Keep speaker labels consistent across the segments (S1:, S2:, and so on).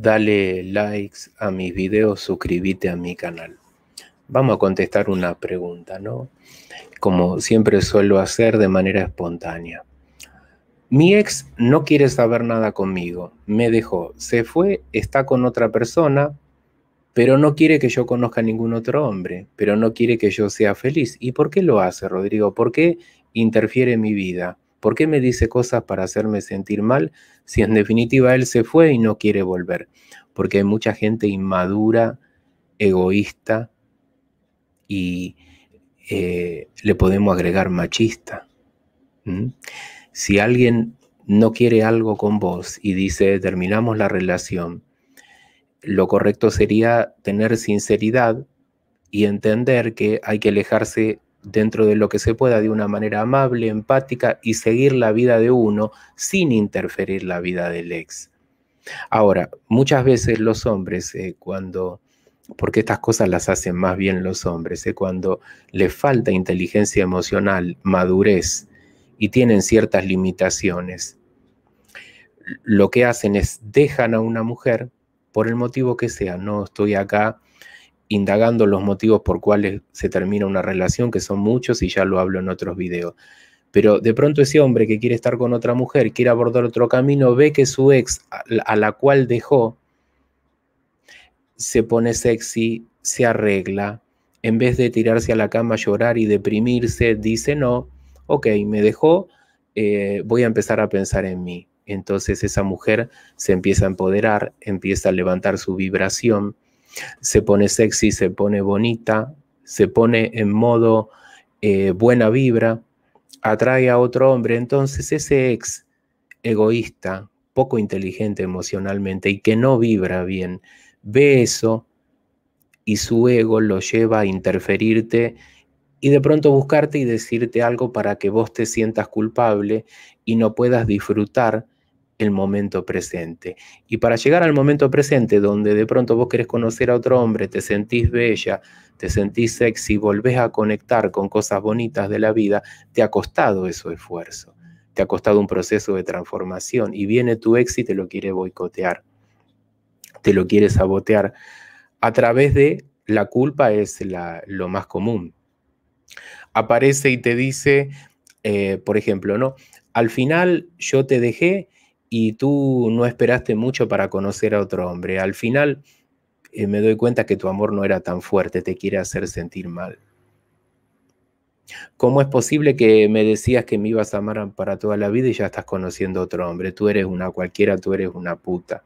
S1: Dale likes a mis videos, suscríbete a mi canal. Vamos a contestar una pregunta, ¿no? Como siempre suelo hacer de manera espontánea. Mi ex no quiere saber nada conmigo, me dejó, se fue, está con otra persona, pero no quiere que yo conozca a ningún otro hombre, pero no quiere que yo sea feliz. ¿Y por qué lo hace, Rodrigo? ¿Por qué interfiere en mi vida? ¿Por qué me dice cosas para hacerme sentir mal si en definitiva él se fue y no quiere volver? Porque hay mucha gente inmadura, egoísta y eh, le podemos agregar machista. Si alguien no quiere algo con vos y dice terminamos la relación, lo correcto sería tener sinceridad y entender que hay que alejarse dentro de lo que se pueda de una manera amable, empática y seguir la vida de uno sin interferir la vida del ex. Ahora, muchas veces los hombres eh, cuando porque estas cosas las hacen más bien los hombres, eh, cuando les falta inteligencia emocional, madurez y tienen ciertas limitaciones. Lo que hacen es dejan a una mujer por el motivo que sea, no estoy acá indagando los motivos por cuales se termina una relación, que son muchos y ya lo hablo en otros videos. Pero de pronto ese hombre que quiere estar con otra mujer, quiere abordar otro camino, ve que su ex, a la cual dejó, se pone sexy, se arregla, en vez de tirarse a la cama a llorar y deprimirse, dice no, ok, me dejó, eh, voy a empezar a pensar en mí. Entonces esa mujer se empieza a empoderar, empieza a levantar su vibración, se pone sexy, se pone bonita, se pone en modo eh, buena vibra, atrae a otro hombre. Entonces ese ex egoísta, poco inteligente emocionalmente y que no vibra bien, ve eso y su ego lo lleva a interferirte y de pronto buscarte y decirte algo para que vos te sientas culpable y no puedas disfrutar el momento presente. Y para llegar al momento presente, donde de pronto vos querés conocer a otro hombre, te sentís bella, te sentís sexy, volvés a conectar con cosas bonitas de la vida, te ha costado eso esfuerzo, te ha costado un proceso de transformación y viene tu ex y te lo quiere boicotear, te lo quiere sabotear a través de la culpa es lo más común. Aparece y te dice, eh, por ejemplo, no, al final yo te dejé y tú no esperaste mucho para conocer a otro hombre. Al final eh, me doy cuenta que tu amor no era tan fuerte, te quiere hacer sentir mal. ¿Cómo es posible que me decías que me ibas a amar para toda la vida y ya estás conociendo a otro hombre? Tú eres una cualquiera, tú eres una puta.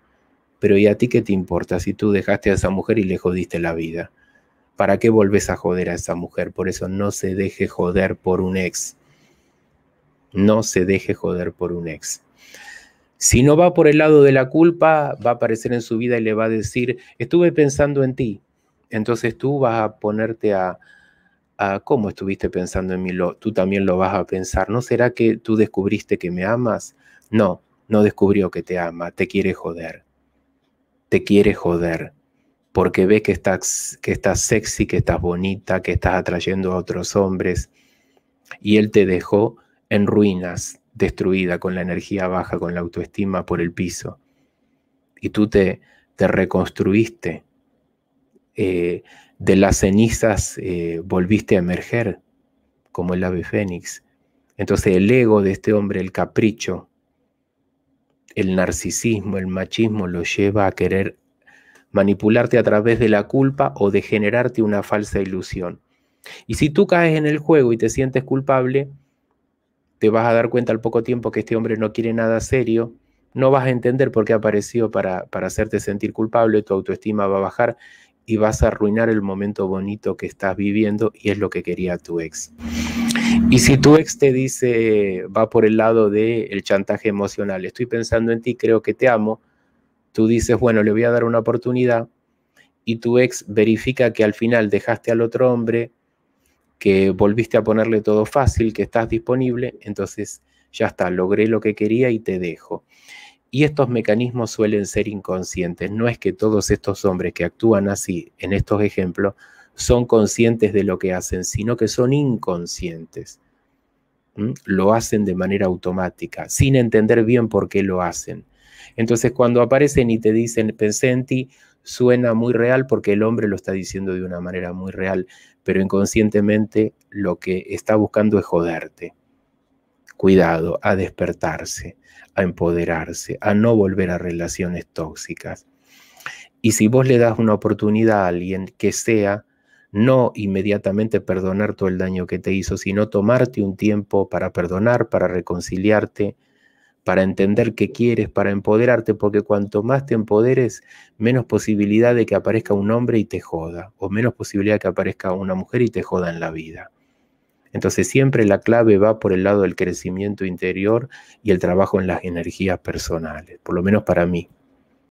S1: Pero ¿y a ti qué te importa si tú dejaste a esa mujer y le jodiste la vida? ¿Para qué volvés a joder a esa mujer? Por eso no se deje joder por un ex. No se deje joder por un ex. Si no va por el lado de la culpa, va a aparecer en su vida y le va a decir, estuve pensando en ti. Entonces tú vas a ponerte a, cómo estuviste pensando en mí, lo, tú también lo vas a pensar. ¿No será que tú descubriste que me amas? No, no descubrió que te ama, te quiere joder. Te quiere joder porque ve que estás, que estás sexy, que estás bonita, que estás atrayendo a otros hombres. Y él te dejó en ruinas, destruida, con la energía baja, con la autoestima por el piso. Y tú te, te reconstruiste. Eh, de las cenizas eh, volviste a emerger como el ave fénix. Entonces el ego de este hombre, el capricho, el narcisismo, el machismo lo lleva a querer manipularte a través de la culpa o de generarte una falsa ilusión. Y si tú caes en el juego y te sientes culpable, te vas a dar cuenta al poco tiempo que este hombre no quiere nada serio, no vas a entender por qué apareció para, para hacerte sentir culpable, tu autoestima va a bajar y vas a arruinar el momento bonito que estás viviendo y es lo que quería tu ex. Y si tu ex te dice, va por el lado del chantaje emocional, estoy pensando en ti, creo que te amo, tú dices, bueno, le voy a dar una oportunidad y tu ex verifica que al final dejaste al otro hombre, que volviste a ponerle todo fácil, que estás disponible, entonces ya está, logré lo que quería y te dejo. Y estos mecanismos suelen ser inconscientes. No es que todos estos hombres que actúan así en estos ejemplos son conscientes de lo que hacen, sino que son inconscientes. ¿Mm? Lo hacen de manera automática, sin entender bien por qué lo hacen. Entonces cuando aparecen y te dicen, pensé en ti, suena muy real porque el hombre lo está diciendo de una manera muy real, pero inconscientemente lo que está buscando es joderte. Cuidado a despertarse, a empoderarse, a no volver a relaciones tóxicas. Y si vos le das una oportunidad a alguien que sea, no inmediatamente perdonar todo el daño que te hizo, sino tomarte un tiempo para perdonar, para reconciliarte, para entender qué quieres, para empoderarte, porque cuanto más te empoderes, menos posibilidad de que aparezca un hombre y te joda, o menos posibilidad de que aparezca una mujer y te joda en la vida. Entonces siempre la clave va por el lado del crecimiento interior y el trabajo en las energías personales, por lo menos para mí.